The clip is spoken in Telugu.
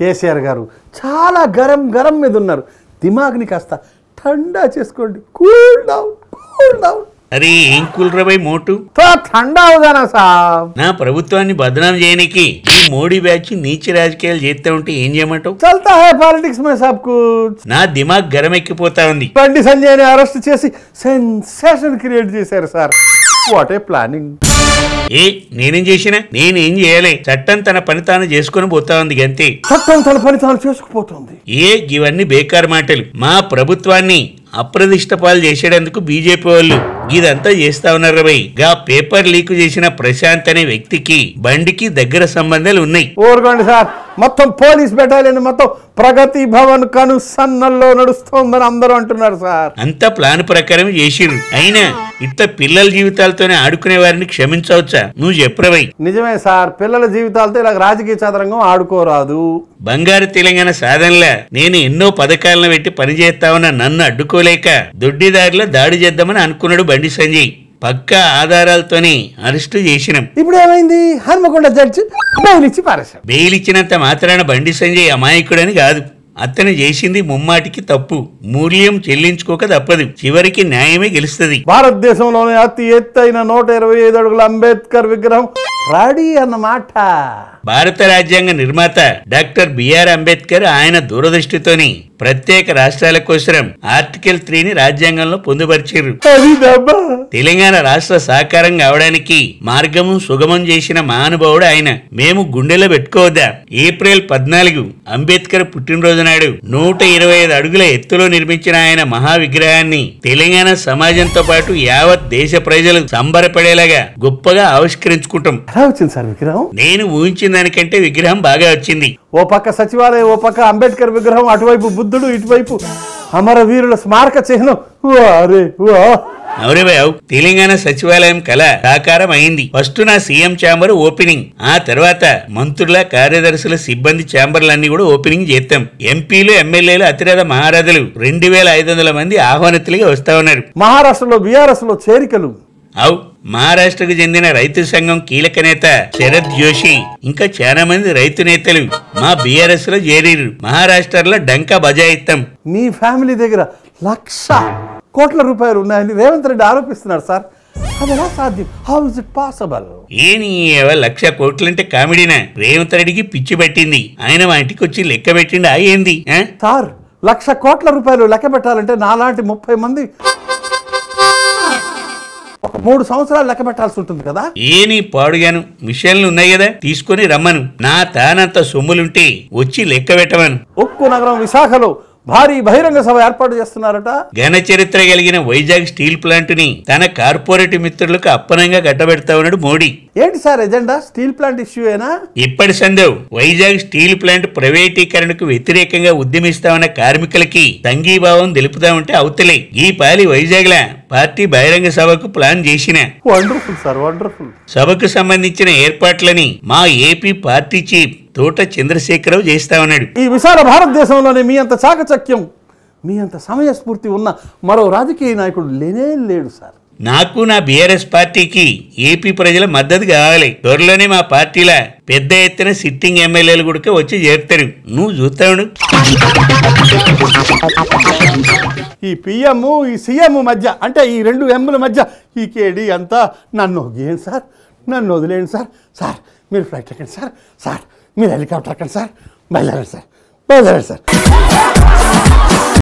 కేసీఆర్ గారు చాలా గరం గరం మీద ఉన్నారు దిమాగ్ని కాస్త ఠండా చేసుకోండి కూల్ డౌన్ కూల్ డౌన్ అరే ఏం కుల్రబై మోటు ఠండా అవుదానా సాబ్ నా ప్రభుత్వాన్ని బదనాం చేయనికి ఈ మోడీ బ్యాచ్ నీచ రాజకీయాలు చేస్తా ఉంటే ఏం చేయమంటావు చల్తా హై పాలిటిక్స్ మే సాబ్ కుచ్ నా దిమాగ్ గరం ఎక్కిపోతా ఉంది బండి సంజయ్ని అరెస్ట్ చేసి సెన్సేషన్ క్రియేట్ చేశారు సార్ వాట్ ఏ ప్లానింగ్ ఏ నేనేం చేసినా నేనేం చేయాలి చట్టం తన పని తాను చేసుకుని పోతా ఉంది అంతే చట్టం తన పని తాను చేసుకుపోతుంది ఏ ఇవన్నీ బేకార్ మాటలు మా ప్రభుత్వాన్ని అప్రదిష్ట పాలు చేసేటందుకు బీజేపీ వాళ్ళు ఇదంతా చేస్తా ఉన్నారు భయ్ గా పేపర్ లీక్ చేసిన ప్రశాంత్ అనే వ్యక్తికి బండికి దగ్గర సంబంధాలు ఉన్నాయి ఊరుకోండి సార్ మొత్తం పోలీస్ బెటాలియన్ మొత్తం ప్రగతి భవన్ కనుసన్నల్లో నడుస్తోందని అందరూ అంటున్నారు సార్ అంత ప్లాన్ ప్రకారం చేసిరు అయినా ఇట్లా పిల్లల జీవితాలతోనే ఆడుకునే వారిని క్షమించవచ్చా నువ్వు చెప్పరవై నిజమే సార్ పిల్లల జీవితాలతో ఇలా రాజకీయ చదరంగం ఆడుకోరాదు బంగారు తెలంగాణ సాధనలే నేను ఎన్నో పథకాలను పెట్టి పనిచేస్తామన్న నన్ను అడ్డుకోలేక దొడ్డిదారిలో దాడి చేద్దామని అనుకున్నాడు బండి సంజయ్ పక్కా ఆధారాలతోనే అరెస్టు చేసినాం ఇప్పుడు ఏమైంది హన్మకొండ జడ్జి బెయిల్ ఇచ్చి బెయిల్ ఇచ్చినంత మాత్రాన బండి సంజయ్ అమాయకుడని కాదు అతను చేసింది ముమ్మాటికి తప్పు మూల్యం చెల్లించుకోక తప్పదు చివరికి న్యాయమే గెలుస్తుంది భారతదేశంలోనే అతి ఎత్తైన నూట ఇరవై ఐదు అడుగుల అంబేద్కర్ విగ్రహం రాడీ అన్నమాట భారత రాజ్యాంగ నిర్మాత డాక్టర్ బిఆర్ అంబేద్కర్ ఆయన దూరదృష్టితోని ప్రత్యేక రాష్ట్రాల కోసం ఆర్టికల్ త్రీని రాజ్యాంగంలో పొందుపరిచారు తెలంగాణ రాష్ట్ర సాకారం కావడానికి మార్గము సుగమం చేసిన మహానుభావుడు ఆయన మేము గుండెలో పెట్టుకోవద్దా ఏప్రిల్ పద్నాలుగు అంబేద్కర్ పుట్టినరోజు నాడు నూట ఇరవై ఐదు అడుగుల ఎత్తులో నిర్మించిన ఆయన మహా విగ్రహాన్ని తెలంగాణ సమాజంతో పాటు యావత్ దేశ ప్రజలు సంబరపడేలాగా గొప్పగా ఆవిష్కరించుకుంటాం నేను ఊహించిన వచ్చిన దానికంటే విగ్రహం బాగా వచ్చింది ఓ పక్క సచివాలయం ఓ పక్క అంబేద్కర్ విగ్రహం అటువైపు బుద్ధుడు ఇటువైపు అమరవీరుల స్మారక చిహ్నం తెలంగాణ సచివాలయం కళ సాకారం అయింది ఫస్ట్ నా సీఎం ఛాంబర్ ఓపెనింగ్ ఆ తర్వాత మంత్రుల కార్యదర్శుల సిబ్బంది ఛాంబర్లన్నీ కూడా ఓపెనింగ్ చేస్తాం ఎంపీలు ఎమ్మెల్యేలు అతిరథ మహారాజులు రెండు వేల ఐదు వందల మంది ఆహ్వానితులుగా వస్తా ఉన్నారు మహారాష్ట్రలో బీఆర్ఎస్ లో చేరికలు అవు మహారాష్ట్రకు చెందిన రైతు సంఘం కీలక నేత శరత్ జోషి ఇంకా చాలా మంది రైతు నేతలు మా బిఆర్ఎస్ లో చేరిరు మహారాష్ట్రలో డంకా బజాయిత్తం మీ ఫ్యామిలీ దగ్గర లక్ష కోట్ల రూపాయలు ఉన్నాయని రేవంత్ రెడ్డి ఆరోపిస్తున్నారు సార్ సాధ్యం లక్ష కోట్లంటే కామెడీనా రేవంత్ రెడ్డికి పిచ్చి పెట్టింది ఆయన మా ఇంటికి వచ్చి లెక్క పెట్టిండి ఏంది సార్ లక్ష కోట్ల రూపాయలు లెక్క పెట్టాలంటే నాలాంటి ముప్పై మంది మూడు సంవత్సరాలు లెక్క పెట్టాల్సి ఉంటుంది కదా ఏని పాడుగాను మిషన్లు ఉన్నాయి కదా తీసుకొని రమ్మను నా తానంత సొమ్ములుంటే వచ్చి లెక్క పెట్టమను ఉక్కు నగరం విశాఖలో భారీ బహిరంగ సభ ఏర్పాటు చేస్తున్నారట ఘన చరిత్ర కలిగిన వైజాగ్ స్టీల్ ప్లాంట్ ని తన కార్పొరేట్ మిత్రులకు అప్పనంగా కట్టబెడతా ఉన్నాడు మోడీ ఏంటి sir agenda steel plant issue అయినా ఇప్పటి సందేవ్ వైజాగ్ స్టీల్ ప్లాంట్ ప్రైవేటీకరణకు వ్యతిరేకంగా ఉద్యమిస్తామన్న కార్మికులకి తంగీభావం తెలుపుతా ఉంటే అవుతలే ఈ పాలి వైజాగ్ లా పార్టీ బహిరంగ సభకు ప్లాన్ చేసిన వండర్ఫుల్ సార్ వండర్ఫుల్ సభకు సంబంధించిన ఏర్పాట్లని మా ఏపీ పార్టీ చీఫ్ తోట చంద్రశేఖరరావు చేస్తా ఉన్నాడు ఈ విశాల భారతదేశంలోనే మీ అంత చాకచక్యం మీ అంత సమయస్ఫూర్తి ఉన్న మరో రాజకీయ నాయకుడు లేనే లేడు సార్ నాకు నా బీఆర్ఎస్ పార్టీకి ఏపీ ప్రజల మద్దతు కావాలి త్వరలోనే మా పార్టీల పెద్ద ఎత్తున సిట్టింగ్ ఎమ్మెల్యేలు కూడా వచ్చి చేరుతారు నువ్వు చూస్తావు ఈ పిఎమ్ ఈ సీఎం మధ్య అంటే ఈ రెండు ఎంల మధ్య ఈ కేడీ అంతా నన్ను ఒగ్గేయండి సార్ నన్ను వదిలేయండి సార్ సార్ మీరు ఫ్లైట్ ఎక్కండి సార్ సార్ మీరు హెలికాప్టర్ ఎక్కండి సార్ బయలుదేరండి సార్ బయలుదేరండి సార్